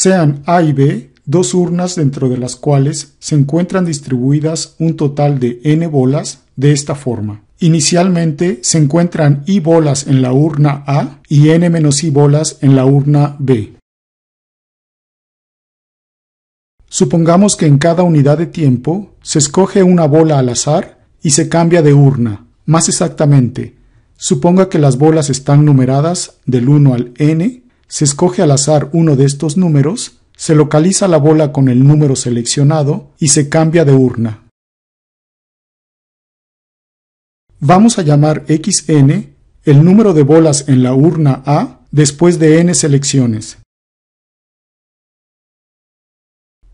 sean A y B dos urnas dentro de las cuales se encuentran distribuidas un total de n bolas de esta forma. Inicialmente se encuentran i bolas en la urna A y n-i bolas en la urna B. Supongamos que en cada unidad de tiempo se escoge una bola al azar y se cambia de urna. Más exactamente, suponga que las bolas están numeradas del 1 al n se escoge al azar uno de estos números, se localiza la bola con el número seleccionado y se cambia de urna. Vamos a llamar xn el número de bolas en la urna A después de n selecciones.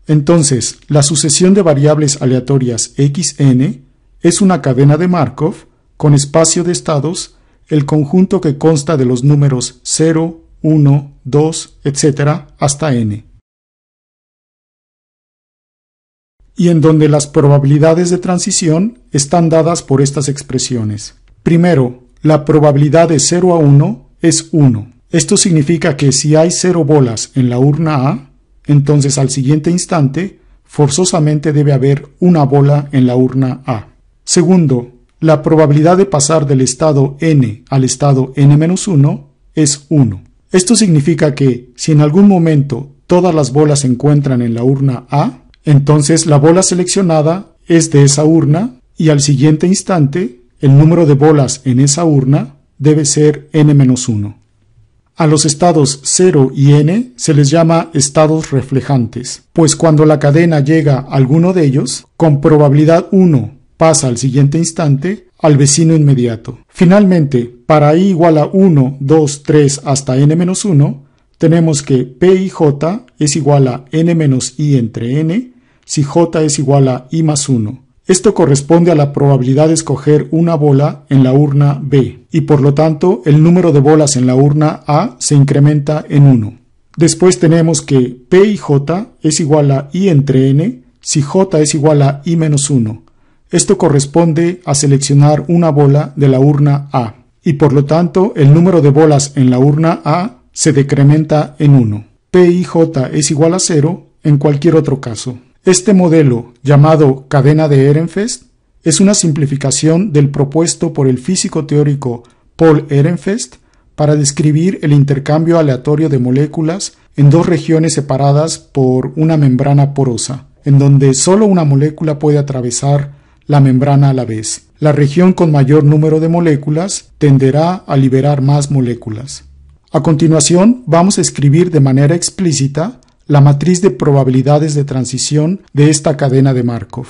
Entonces, la sucesión de variables aleatorias xn es una cadena de Markov con espacio de estados, el conjunto que consta de los números 0, 1, 2, etc., hasta n. Y en donde las probabilidades de transición están dadas por estas expresiones. Primero, la probabilidad de 0 a 1 es 1. Esto significa que si hay 0 bolas en la urna A, entonces al siguiente instante forzosamente debe haber una bola en la urna A. Segundo, la probabilidad de pasar del estado n al estado n-1 es 1. Esto significa que, si en algún momento todas las bolas se encuentran en la urna A, entonces la bola seleccionada es de esa urna y al siguiente instante el número de bolas en esa urna debe ser n-1. A los estados 0 y n se les llama estados reflejantes, pues cuando la cadena llega a alguno de ellos, con probabilidad 1 pasa al siguiente instante al vecino inmediato. Finalmente, para i igual a 1, 2, 3 hasta n-1, tenemos que p y j es igual a n menos i entre n si j es igual a i más 1. Esto corresponde a la probabilidad de escoger una bola en la urna B y por lo tanto el número de bolas en la urna A se incrementa en 1. Después tenemos que p y j es igual a i entre n si j es igual a i menos 1. Esto corresponde a seleccionar una bola de la urna A y por lo tanto el número de bolas en la urna A se decrementa en 1. P J es igual a 0 en cualquier otro caso. Este modelo, llamado cadena de Ehrenfest, es una simplificación del propuesto por el físico teórico Paul Ehrenfest para describir el intercambio aleatorio de moléculas en dos regiones separadas por una membrana porosa, en donde solo una molécula puede atravesar la membrana a la vez. La región con mayor número de moléculas tenderá a liberar más moléculas. A continuación, vamos a escribir de manera explícita la matriz de probabilidades de transición de esta cadena de Markov.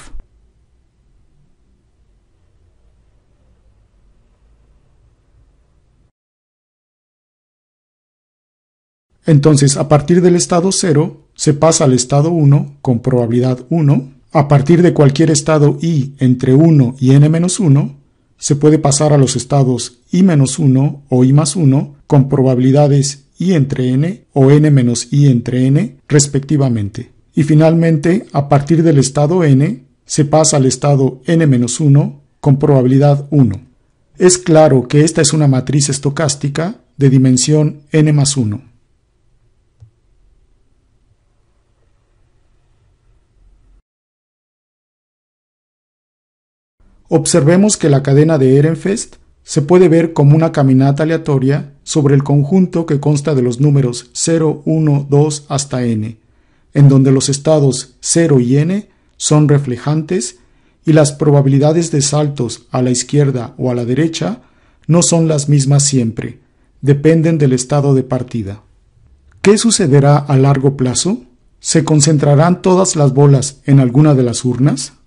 Entonces, a partir del estado 0, se pasa al estado 1 con probabilidad 1 a partir de cualquier estado i entre 1 y n-1, se puede pasar a los estados i-1 o i-1 con probabilidades i entre n o n-i entre n respectivamente. Y finalmente, a partir del estado n, se pasa al estado n-1 con probabilidad 1. Es claro que esta es una matriz estocástica de dimensión n 1. Observemos que la cadena de Ehrenfest se puede ver como una caminata aleatoria sobre el conjunto que consta de los números 0, 1, 2 hasta n, en donde los estados 0 y n son reflejantes y las probabilidades de saltos a la izquierda o a la derecha no son las mismas siempre, dependen del estado de partida. ¿Qué sucederá a largo plazo? ¿Se concentrarán todas las bolas en alguna de las urnas?